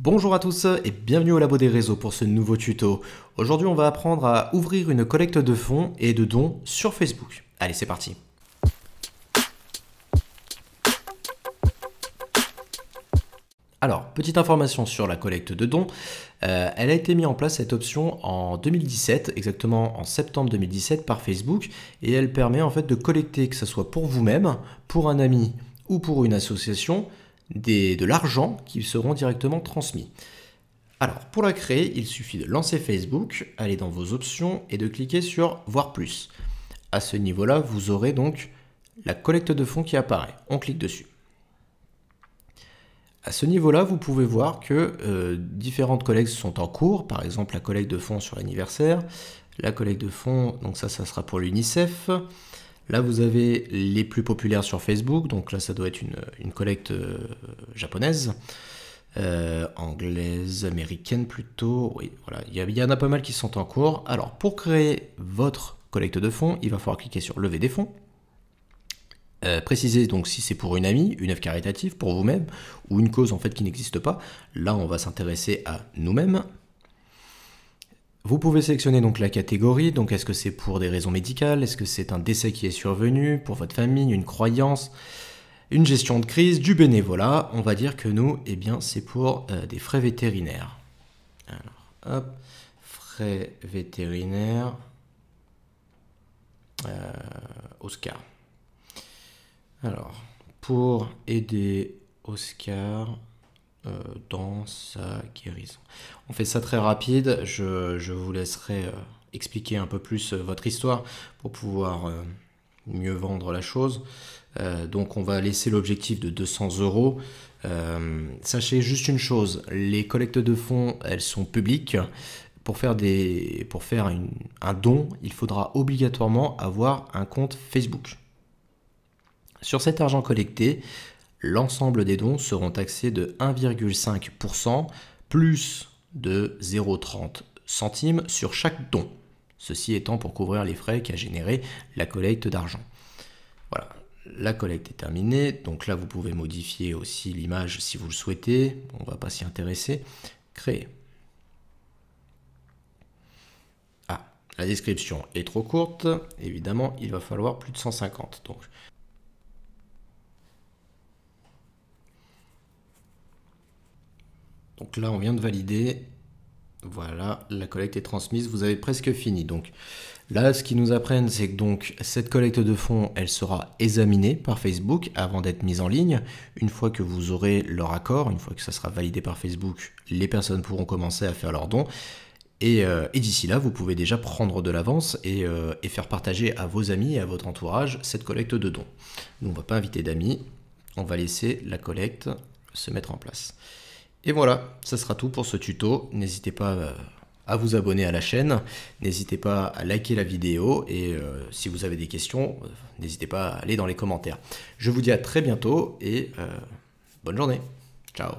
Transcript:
Bonjour à tous et bienvenue au Labo des réseaux pour ce nouveau tuto. Aujourd'hui on va apprendre à ouvrir une collecte de fonds et de dons sur Facebook. Allez c'est parti Alors, petite information sur la collecte de dons. Euh, elle a été mise en place cette option en 2017, exactement en septembre 2017 par Facebook, et elle permet en fait de collecter que ce soit pour vous-même, pour un ami ou pour une association, de l'argent qui seront directement transmis. Alors, pour la créer, il suffit de lancer Facebook, aller dans vos options et de cliquer sur Voir plus. À ce niveau-là, vous aurez donc la collecte de fonds qui apparaît. On clique dessus. À ce niveau-là, vous pouvez voir que euh, différentes collectes sont en cours, par exemple la collecte de fonds sur l'anniversaire, la collecte de fonds, donc ça, ça sera pour l'UNICEF, Là, vous avez les plus populaires sur Facebook, donc là, ça doit être une, collecte euh, japonaise, euh, anglaise, américaine plutôt. Oui, voilà, il y, en a pas mal qui sont en cours. Alors, pour créer votre collecte de fonds, il va falloir cliquer sur lever des fonds. Euh, préciser donc si c'est pour une amie, une œuvre caritative, pour vous-même, ou une cause en fait qui n'existe pas. Là, on va s'intéresser à nous-mêmes. Vous pouvez sélectionner donc la catégorie, donc est-ce que c'est pour des raisons médicales, est-ce que c'est un décès qui est survenu, pour votre famille, une croyance, une gestion de crise, du bénévolat. On va dire que nous, eh bien, c'est pour euh, des frais vétérinaires. Alors, hop, frais vétérinaires. Euh, Oscar. Alors, pour aider Oscar euh, dans sa guérison. On fait ça très rapide, je, vous laisserai euh, expliquer un peu plus euh, votre histoire pour pouvoir mieux vendre la chose. donc on va laisser l'objectif de 200 euros. sachez juste une chose, les collectes de fonds, elles sont publiques. Pour faire, des, pour faire un don, il faudra obligatoirement avoir un compte Facebook. Sur cet argent collecté, l'ensemble des dons seront taxés de 1,5% plus de 0,30 centimes sur chaque don. Ceci étant pour couvrir les frais qu'a généré la collecte d'argent. Voilà, la collecte est terminée. Donc là, vous pouvez modifier aussi l'image si vous le souhaitez. On ne va pas s'y intéresser. Créer. Ah, la description est trop courte. Évidemment, il va falloir plus de 150. Donc, Donc là, on vient de valider. Voilà, la collecte est transmise. Vous avez presque fini. Donc là, ce qu'ils nous apprennent, c'est que donc cette collecte de fonds, elle sera examinée par Facebook avant d'être mise en ligne. Une fois que vous aurez leur accord, une fois que ça sera validé par Facebook, les personnes pourront commencer à faire leurs dons. Et, euh, d'ici là, vous pouvez déjà prendre de l'avance et, euh, et, faire partager à vos amis et à votre entourage cette collecte de dons. Nous, on ne va pas inviter d'amis, on va laisser la collecte se mettre en place. Et voilà, ça sera tout pour ce tuto. N'hésitez pas euh, à vous abonner à la chaîne, n'hésitez pas à liker la vidéo et euh, si vous avez des questions, euh, n'hésitez pas à aller dans les commentaires. Je vous dis à très bientôt et bonne journée. Ciao